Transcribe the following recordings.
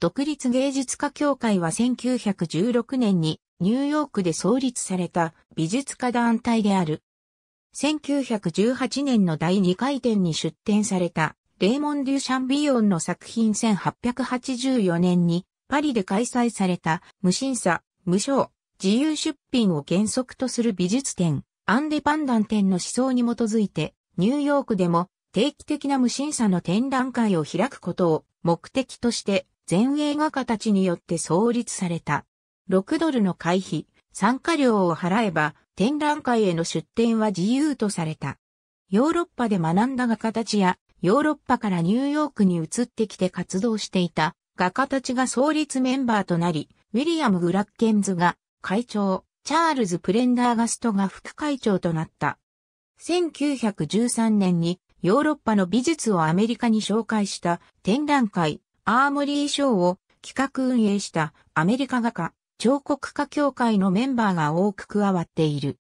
独立芸術家協会は1916年にニューヨークで創立された美術家団体である。1918年の第2回展に出展されたレーモン・デュ・シャンビヨンの作品1884年にパリで開催された無審査、無償、自由出品を原則とする美術展、アンデパンダン展の思想に基づいてニューヨークでも定期的な無審査の展覧会を開くことを目的として前映画家たちによって創立された。6ドルの会費、参加料を払えば展覧会への出展は自由とされた。ヨーロッパで学んだ画家たちや、ヨーロッパからニューヨークに移ってきて活動していた画家たちが創立メンバーとなり、ウィリアム・グラッケンズが会長、チャールズ・プレンダーガストが副会長となった。1913年にヨーロッパの美術をアメリカに紹介した展覧会アームリー賞を企画運営したアメリカ画家、彫刻家協会のメンバーが多く加わっている。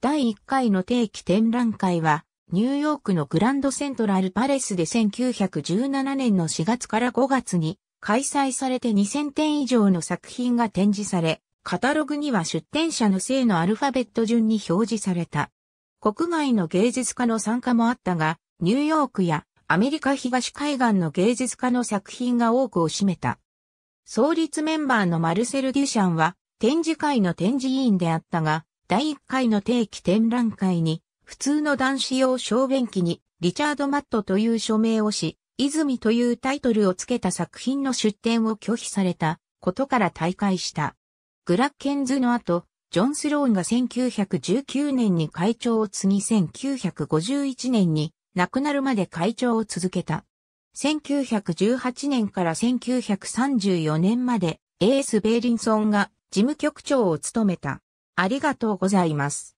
第1回の定期展覧会は、ニューヨークのグランドセントラルパレスで1917年の4月から5月に開催されて2000点以上の作品が展示され、カタログには出展者の姓のアルファベット順に表示された。国外の芸術家の参加もあったが、ニューヨークやアメリカ東海岸の芸術家の作品が多くを占めた。創立メンバーのマルセル・デュシャンは展示会の展示委員であったが、第1回の定期展覧会に、普通の男子用小便器にリチャード・マットという署名をし、泉というタイトルをつけた作品の出展を拒否されたことから退会した。グラッケンズの後、ジョン・スローンが1919年に会長を継ぎ1951年に亡くなるまで会長を続けた。1918年から1934年まで A.S. ベーリンソンが事務局長を務めた。ありがとうございます。